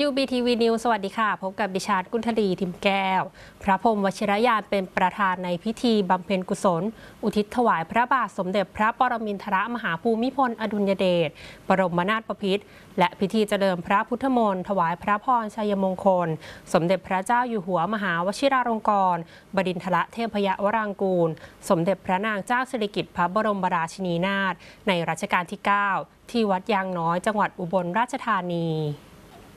ัูบีทีวีนิวสวัสดีค่ะ พบกับดิฉันกุณฑลีทิมแก้ว พระพรมวชิรยานเป็นประธานในพิธีบำเพ็ญกุศล อุทิศถวายพระบาท สมเด็จพระปรมินทรมหาภูมิพลอดุลยเดชบรมนาถประพิษ และพิธีเจริญพระพุทธมนต์ถวายพระพรชัยมงคล สมเด็จพระเจ้าอยู่หัวมหาวชิราลงกรณ์บดินทรเทพยวรางกูล สมเด็จพระนางเจ้าสิริกิติ์พระบรมราชินีนาถในรัชกาลที่ 9 ที่วัดยางน้อยจังหวัดอุบลราชธานี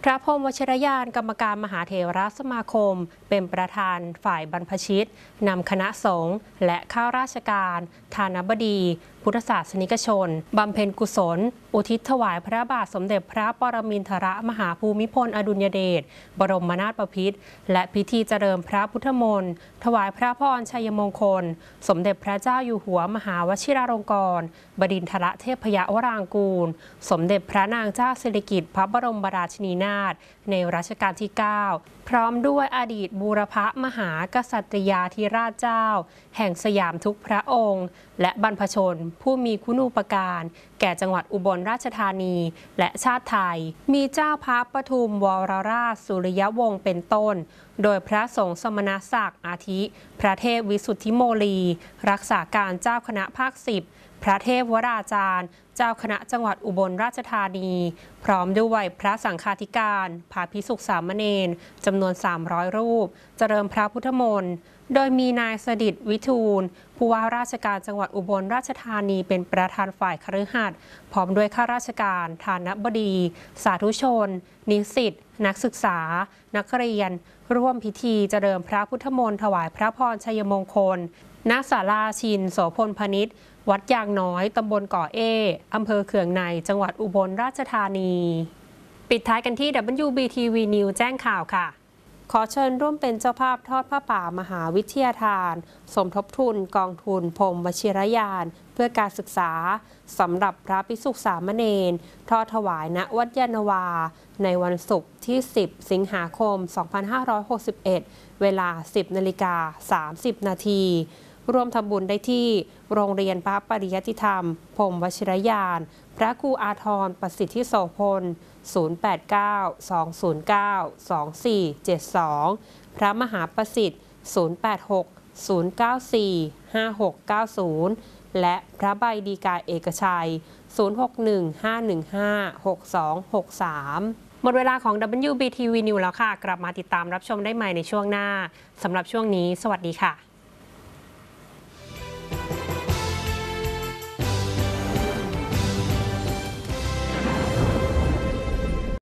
พระพรมวชิรยานกรรมการมหาเถรสมาคมเป็นประธานฝ่ายบรรพชิตนำคณะสงฆ์และข้าราชการธานบดีพุทธศาสนิกชน บำเพ็ญกุศล อุทิศถวายพระบาทสมเด็จพระปรมินทรมหาภูมิพลอดุลยเดช บรมนาถบพิษและพิธีเจริญพระพุทธมนต์ ถวายพระพรชัยมงคล สมเด็จพระเจ้าอยู่หัวมหาวชิราลงกรณ์บดินทรเทพยวรางกูล สมเด็จพระนางเจ้าสิริกิติ์พระบรมราชินีนาถในรัชกาลที่ 9 พร้อมด้วยอดีตบูรพมหากษัตริยาธิราชเจ้า แห่งสยามทุกพระองค์และบรรพชนผู้มีคุณูปการ แก่จังหวัดอุบลราชธานีและชาติไทย มีเจ้าพระประทุมวรราช สุริยวงศ์เป็นต้นโดยพระสงฆ์สมณศักดิ์อาทิ พระเทพวิสุทธิโมลี รักษาการเจ้าคณะภาคสิบพระเทพวราจารย์ เจ้าคณะจังหวัดอุบลราชธานี พร้อมด้วยพระสังฆาธิการพาพิสุขสามเณรจำนวน 300 รูป เจริญพระพุทธมนต์โดยมีนายสดิษฐ์วิทูลผู้ว่าราชการจังหวัดอุบลราชธานีเป็นประธานฝ่ายคฤหัสถ์พร้อมด้วยข้าราชการฐานบดีสาธุชน นิสิตนักศึกษา นักเรียน ร่วมพิธี เจริญพระพุทธมนต์ ถวายพระพรชัยมงคล ณ ศาลาชินโสพลพนิษฐ์วัดยางน้อย ตำบลก่อเอ อำเภอเขื่องใน จังหวัดอุบลราชธานี ปิดท้ายกันที่ WBTV News แจ้งข่าวค่ะขอเชิญร่วมเป็นเจ้าภาพทอดผ้าป่ามหาวิทยาทาน สมทบทุนกองทุนพรมวชิรยานเพื่อการศึกษาสำหรับพระภิกษุสามเณรทอดถวายณวัดยานวา ในวันศุกร์ที่ 10 สิงหาคม 2561 เวลา 10 นาฬิกา 30 นาทีร่วมทำบุญได้ที่โรงเรียนพระปริยติธรรมพรมวชิรยานพระครูอาทรประสิทธิโสพล 089-209-2472 พระมหาประสิทธิ์086 094-5690 และพระใบดีกาเอกชัย 061-515-6263 หมดเวลาของ WBTV News แล้วค่ะ กลับมาติดตามรับชมได้ใหม่ในช่วงหน้าสำหรับช่วงนี้ สวัสดีค่ะ